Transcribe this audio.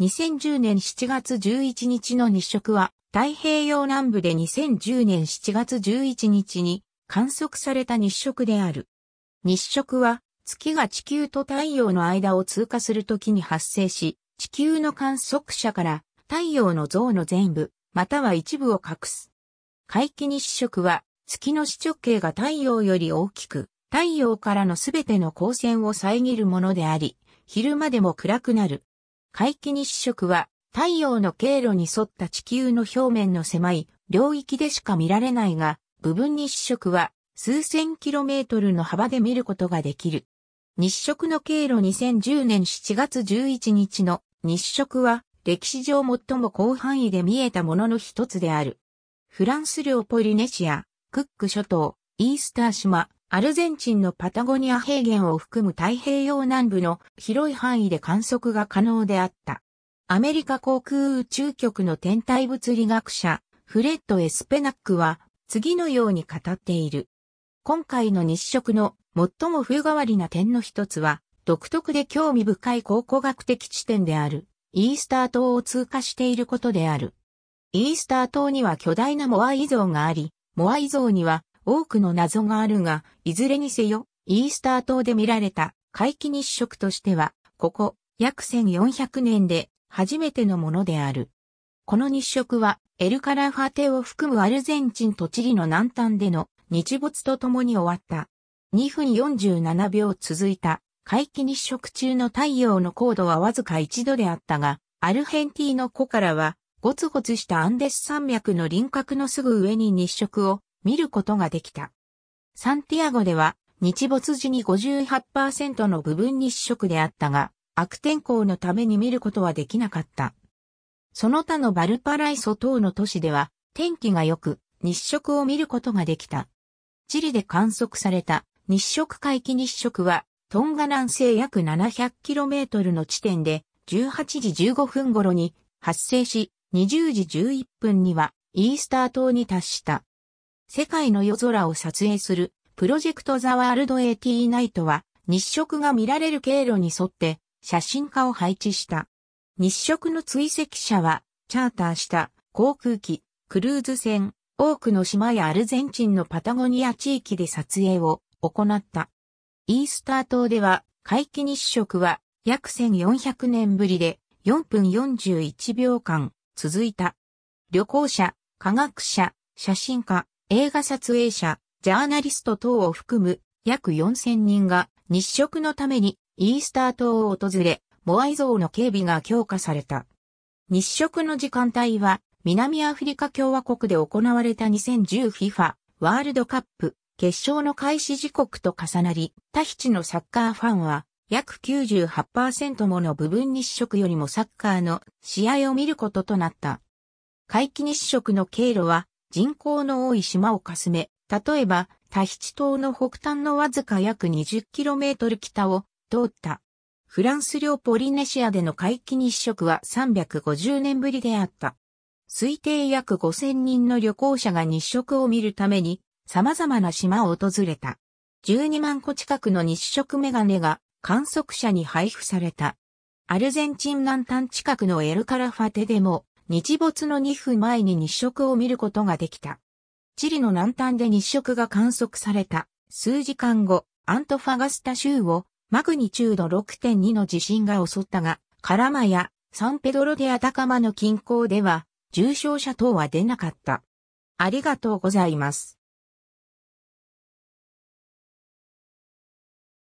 2010年7月11日の日食は、太平洋南部で2010年7月11日に観測された日食である。日食は、月が地球と太陽の間を通過するときに発生し、地球の観測者から太陽の像の全部、または一部を隠す。回帰日食は、月の視直径が太陽より大きく、太陽からのすべての光線を遮るものであり、昼間でも暗くなる。海既日食は太陽の経路に沿った地球の表面の狭い領域でしか見られないが、部分日食は数千キロメートルの幅で見ることができる。日食の経路2010年7月11日の日食は歴史上最も広範囲で見えたものの一つである。フランス領ポリネシア、クック諸島、イースター島、アルゼンチンのパタゴニア平原を含む太平洋南部の広い範囲で観測が可能であった。アメリカ航空宇宙局の天体物理学者、フレッド・エスペナックは、次のように語っている。今回の日食の最も冬変わりな点の一つは、独特で興味深い考古学的地点である、イースター島を通過していることである。イースター島には巨大なモアイ像があり、モアイ像には多くの謎があるが、いずれにせよ、イースター島で見られた回帰日食としては、ここ約1400年で初めてのものである。この日食は、エルカラファテを含むアルゼンチンとチリの南端での日没とともに終わった。2分47秒続いた、回帰日食中の太陽の高度はわずか1度であったが、アルヘンティーノ湖からは、ゴツゴツしたアンデス山脈の輪郭のすぐ上に日食を見ることができた。サンティアゴでは日没時に58%の部分日食であったが、悪天候のために見ることはできなかった。その他のバルパライソ等の都市では天気が良く日食を見ることができた。チリで観測された日食回帰日食はトンガ南西約 700km の地点で18時15分頃に発生し20時11分にはイースター島に達した。世界の夜空を撮影するプロジェクトザワールド AT ナイトは日食が見られる経路に沿って写真家を配置した。日食の追跡者はチャーターした航空機、クルーズ船、多くの島やアルゼンチンのパタゴニア地域で撮影を行った。イースター島では回帰日食は約1400年ぶりで4分41秒間続いた。旅行者、科学者、写真家、映画撮影者、ジャーナリスト等を含む約4000人が日食のためにイースター島を訪れ、モアイ像の警備が強化された。日食の時間帯は南アフリカ共和国で行われた 2010FIFA ワールドカップ決勝の開始時刻と重なり、タヒチのサッカーファンは約98%もの部分日食よりもサッカーの試合を見ることとなった。回帰日食の経路は人口の多い島をかすめ、例えば、タヒチ島の北端のわずか約 20km 北を通った。フランス領ポリネシアでの皆既日食は350年ぶりであった。推定約5000人の旅行者が日食を見るために様々な島を訪れた。12万個近くの日食メガネが観測者に配布された。アルゼンチン南端近くのエルカラファテでも日没の2分前に日食を見ることができた。チリの南端で日食が観測された数時間後、アントファガスタ州をマグニチュード6.2の地震が襲ったが、カラマやサンペドロでアタカマの近郊では重症者等は出なかった。ありがとうございます。